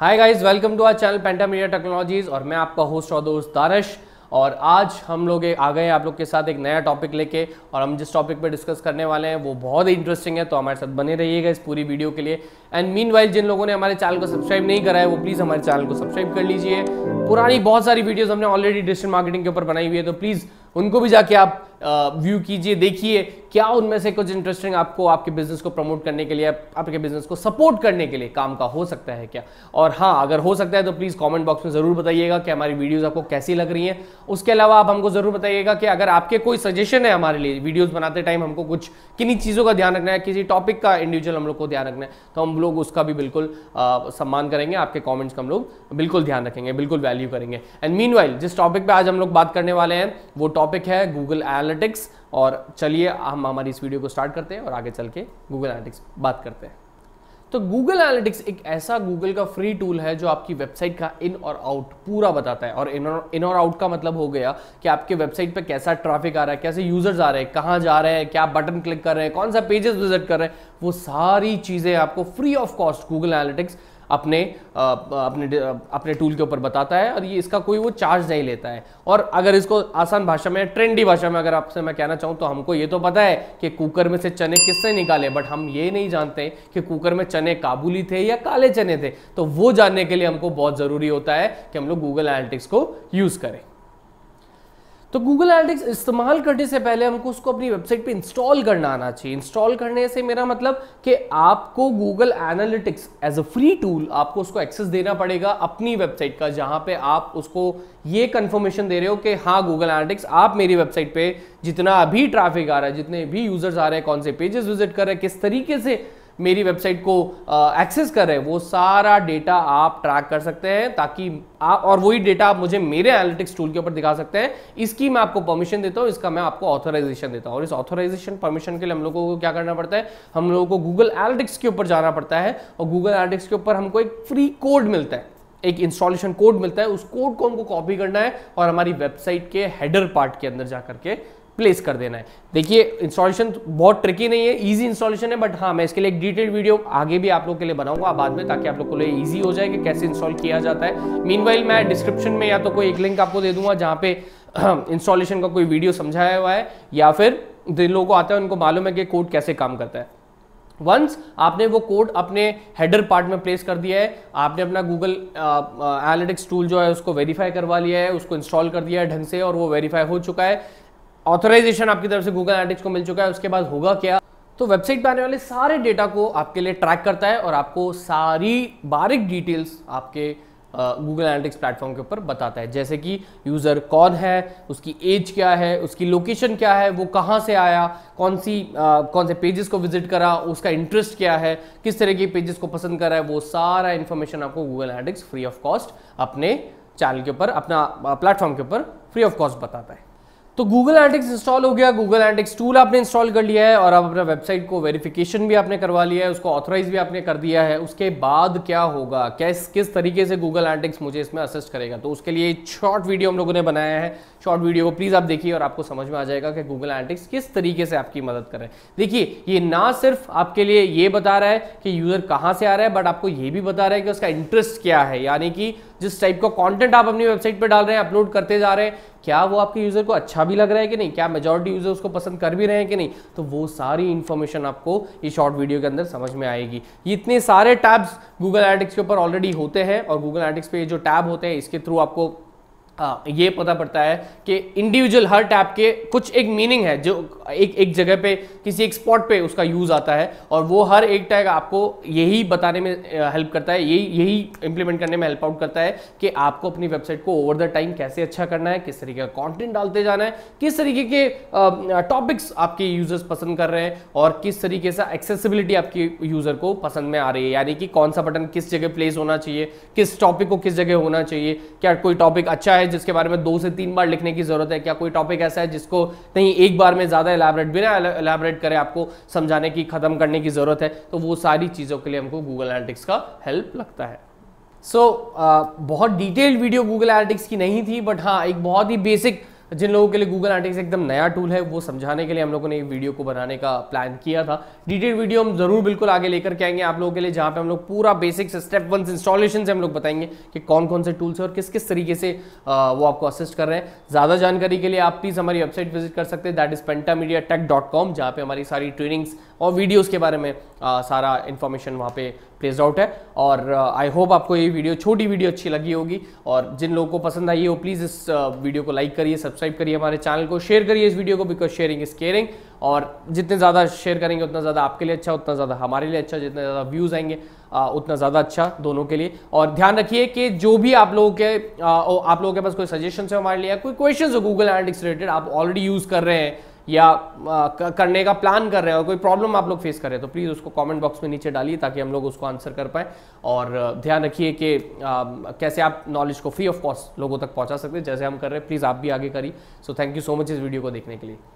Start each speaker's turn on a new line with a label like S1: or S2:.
S1: hi guys welcome to our channel penta media technologies और मैं आपका होस्ट और दोस्त दारश और आज हम लोग आ गए आप लोग के साथ एक नया टॉपिक लेके और हम जिस टॉपिक पर डिस्कस करने वाले हैं वो बहुत ही इंटरेस्टिंग है तो हमारे साथ बने रहिएगा इस पूरी वीडियो के लिए एंड मीन वाइल जिन लोगों ने हमारे चैनल को सब्सक्राइब नहीं करा है वो प्लीज़ हमारे चैनल को सब्सक्राइब कर लीजिए पुरानी बहुत सारी वीडियोज़ हमने ऑलरेडी डिजिटल मार्केटिंग के ऊपर बनाई हुई है तो प्लीज़ उनको भी जाके आप व्यू कीजिए देखिए क्या उनमें से कुछ इंटरेस्टिंग आपको आपके बिजनेस को प्रमोट करने के लिए आपके बिजनेस को सपोर्ट करने के लिए काम का हो सकता है क्या और हाँ अगर हो सकता है तो प्लीज़ कमेंट बॉक्स में ज़रूर बताइएगा कि हमारी वीडियोस आपको कैसी लग रही हैं उसके अलावा आप हमको ज़रूर बताइएगा कि अगर आपके कोई सजेशन है हमारे लिए वीडियोज़ बनाते टाइम हमको कुछ किन्हीं चीज़ों का ध्यान रखना है किसी टॉपिक का इंडिविजुअल हम लोग को ध्यान रखना है तो हम लोग उसका भी बिल्कुल सम्मान करेंगे आपके कॉमेंट्स का हम लोग बिल्कुल ध्यान रखेंगे बिल्कुल वैल्यू करेंगे एंड मीन जिस टॉपिक पर आज हम लोग बात करने वाले हैं वो टॉपिक टॉपिक है गूगल एनालिटिक्स और चलिए हम हमारी इस वीडियो को स्टार्ट करते हैं और आगे चल के गूगल एनालिटिक्स बात करते हैं तो गूगल एनालिटिक्स एक ऐसा गूगल का फ्री टूल है जो आपकी वेबसाइट का इन और आउट पूरा बताता है और इन और इन और आउट का मतलब हो गया कि आपके वेबसाइट पे कैसा ट्रैफिक आ रहा है कैसे यूजर्स आ रहे हैं कहाँ जा रहे हैं क्या बटन क्लिक कर रहे हैं कौन सा पेजेस विजिट कर रहे हैं वो सारी चीज़ें आपको free of cost Google analytics अपने अपने अपने टूल के ऊपर बताता है और ये इसका कोई वो चार्ज नहीं लेता है और अगर इसको आसान भाषा में ट्रेंडी भाषा में अगर आपसे मैं कहना चाहूँ तो हमको ये तो पता है कि कुकर में से चने किससे निकाले बट हम ये नहीं जानते कि कुकर में चने काबुली थे या काले चने थे तो वो जानने के लिए हमको बहुत ज़रूरी होता है कि हम लोग गूगल एनालिटिक्स को यूज़ करें तो गूगल एनालिटिक्स इस्तेमाल करने से पहले हमको उसको अपनी वेबसाइट पे इंस्टॉल करना आना चाहिए इंस्टॉल करने से मेरा मतलब कि आपको Google analytics as a free tool आपको उसको एक्सेस देना पड़ेगा अपनी वेबसाइट का जहाँ पे आप उसको ये कंफर्मेशन दे रहे हो कि हाँ गूगल एनालिटिक्स आप मेरी वेबसाइट पे जितना भी ट्रैफिक आ रहा है जितने भी यूजर्स आ रहे हैं कौन से पेजेस विजिट कर रहे हैं किस तरीके से मेरी वेबसाइट को एक्सेस कर रहे हैं वो सारा डेटा आप ट्रैक कर सकते हैं ताकि आप और वही डेटा आप मुझे मेरे एनालिटिक्स टूल के ऊपर दिखा सकते हैं इसकी मैं आपको परमिशन देता हूँ इसका मैं आपको ऑथराइजेशन देता हूँ और इस ऑथराइजेशन परमिशन के लिए हम लोगों को क्या करना पड़ता है हम लोगों को गूगल एनालिटिक्स के ऊपर जाना पड़ता है और गूगल एनालिटिक्स के ऊपर हमको एक फ्री कोड मिलता है एक इंस्टॉलेशन कोड मिलता है उस कोड को हमको कॉपी करना है और हमारी वेबसाइट के हेडर पार्ट के अंदर जा करके प्लेस कर देना है देखिए इंस्टॉलेशन बहुत ट्रिकी नहीं है इजी इंस्टॉलेशन है बट हाँ मैं इसके लिए एक डिटेल वीडियो आगे भी आप लोग के लिए बनाऊंगा बाद में ताकि आप लोग को लिए ईजी हो जाए कि कैसे इंस्टॉल किया जाता है मीन मैं डिस्क्रिप्शन में या तो कोई एक लिंक आपको दे दूंगा जहाँ पे इंस्टॉलेशन हाँ, का कोई वीडियो समझाया हुआ है या फिर जिन लोगों को आता है उनको मालूम है कि कोड कैसे काम करता है वंस आपने वो कोड अपने हेडर पार्ट में प्लेस कर दिया है आपने अपना गूगल एनालिटिक्स टूल जो है उसको वेरीफाई करवा लिया है उसको इंस्टॉल कर दिया है ढंग से और वो वेरीफाई हो चुका है ऑथराइजेशन आपकी तरफ से गूगल एनालिटिक्स को मिल चुका है उसके बाद होगा क्या तो वेबसाइट पर आने वाले सारे डेटा को आपके लिए ट्रैक करता है और आपको सारी बारीक डिटेल्स आपके गूगल एनालिटिक्स प्लेटफॉर्म के ऊपर बताता है जैसे कि यूज़र कौन है उसकी एज क्या है उसकी लोकेशन क्या है वो कहाँ से आया कौन सी आ, कौन से पेजेस को विजिट करा उसका इंटरेस्ट क्या है किस तरह के पेजेस को पसंद करा है वो सारा इन्फॉर्मेशन आपको Google analytics free of cost अपने चैनल के ऊपर अपना प्लेटफॉर्म के ऊपर फ्री ऑफ कॉस्ट बताता है तो गूगल एनालिटिक्स इंस्टॉल हो गया गूगल एनालिटिक्स टूल आपने इंस्टॉल कर लिया है और आप अपना वेबसाइट को वेरिफिकेशन भी आपने करवा लिया है उसको ऑथराइज भी आपने कर दिया है उसके बाद क्या होगा कैस किस तरीके से गूगल एनालिटिक्स मुझे इसमें असिस्ट करेगा तो उसके लिए शॉर्ट वीडियो हम लोगों ने बनाया है शॉर्ट वीडियो को प्लीज़ आप देखिए और आपको समझ में आ जाएगा कि गूगल एनालिटिक्स किस तरीके से आपकी मदद करें देखिए ये ना सिर्फ आपके लिए ये बता रहा है कि यूज़र कहाँ से आ रहा है बट आपको ये भी बता रहा है कि उसका इंटरेस्ट क्या है यानी कि जिस टाइप का कंटेंट आप अपनी वेबसाइट पर डाल रहे हैं अपलोड करते जा रहे हैं क्या वो आपके यूज़र को अच्छा भी लग रहा है कि नहीं क्या मेजोरिटी यूज़र उसको पसंद कर भी रहे हैं कि नहीं तो वो सारी इन्फॉर्मेशन आपको इस शॉर्ट वीडियो के अंदर समझ में आएगी ये इतने सारे टैब्स गूगल एडिक्स के ऊपर ऑलरेडी होते हैं और गूगल एडिक्स पे जो टैब होते हैं इसके थ्रू आपको हाँ, ये पता पड़ता है कि इंडिविजुअल हर टैप के कुछ एक मीनिंग है जो एक एक जगह पे किसी एक स्पॉट पे उसका यूज़ आता है और वो हर एक टैग आपको यही बताने में हेल्प करता है यही यही इम्प्लीमेंट करने में हेल्प आउट करता है कि आपको अपनी वेबसाइट को ओवर द टाइम कैसे अच्छा करना है किस तरीके का कॉन्टेंट डालते जाना है किस तरीके के टॉपिक्स आपके यूजर्स पसंद कर रहे हैं और किस तरीके से एक्सेसिबिलिटी आपके यूज़र को पसंद में आ रही है यानी कि कौन सा बटन किस जगह प्लेस होना चाहिए किस टॉपिक को किस जगह होना चाहिए क्या कोई टॉपिक अच्छा है है जिसके बारे में दो से तीन बार लिखने की जरूरत है क्या कोई टॉपिक ऐसा है जिसको नहीं एक बार में ज़्यादा एलैबरेट बिना एलैबरेट करें आपको समझाने की ख़त्म करने की ज़रूरत है तो वो सारी चीज़ों के लिए हमको गूगल एनालिटिक्स का हेल्प लगता है सो so, uh, बहुत डिटेल्ड वीडियो गूगल एनालिटिक्स की नहीं थी बट हाँ एक बहुत ही बेसिक जिन लोगों के लिए गूगल एनालिटिक्स एकदम नया टूल है वो समझाने के लिए हम लोगों ने ये वीडियो को बनाने का प्लान किया था डिटेल वीडियो हम जरूर बिल्कुल आगे लेकर के आएंगे आप लोगों के लिए जहाँ पे हम लोग पूरा बेसिक स्टेप वन इंस्टॉलेशन से हम लोग बताएंगे कि कौन कौन से टूल्स हैं और किस किस तरीके से वो आपको असिस्ट कर रहे हैं ज़्यादा जानकारी के लिए आप प्लीज़ हमारी वेबसाइट विजिट कर सकते हैं that is penta media tech dot com जहाँ पर हमारी सारी ट्रेनिंग्स और वीडियोस के बारे में आ, सारा इन्फॉर्मेशन वहाँ पे प्लेस आउट है और आई होप आपको ये वीडियो छोटी वीडियो अच्छी लगी होगी और जिन लोगों को पसंद आई हो प्लीज़ इस वीडियो को लाइक करिए सब्सक्राइब करिए हमारे चैनल को शेयर करिए इस वीडियो को बिकॉज शेयरिंग इज़ केयरिंग और जितने ज़्यादा शेयर करेंगे उतना ज़्यादा आपके लिए अच्छा उतना ज़्यादा हमारे लिए अच्छा जितने ज़्यादा व्यूज़ आएंगे आ, उतना ज़्यादा अच्छा दोनों के लिए और ध्यान रखिए कि जो भी आप लोगों के आ, आप लोगों के पास कोई सजेशन है हमारे लिए कोई क्वेश्चन हो गूगल एनालिटिक्स रिलेटेड आप ऑलरेडी यूज़ कर रहे हैं या करने का प्लान कर रहे हैं और कोई प्रॉब्लम आप लोग फेस कर रहे हैं तो प्लीज़ उसको कमेंट बॉक्स में नीचे डालिए ताकि हम लोग उसको आंसर कर पाएँ और ध्यान रखिए कि कैसे आप नॉलेज को फ्री ऑफ कॉस्ट लोगों तक पहुंचा सकते हैं जैसे हम कर रहे हैं प्लीज़ आप भी आगे करिए so thank you so much इस वीडियो को देखने के लिए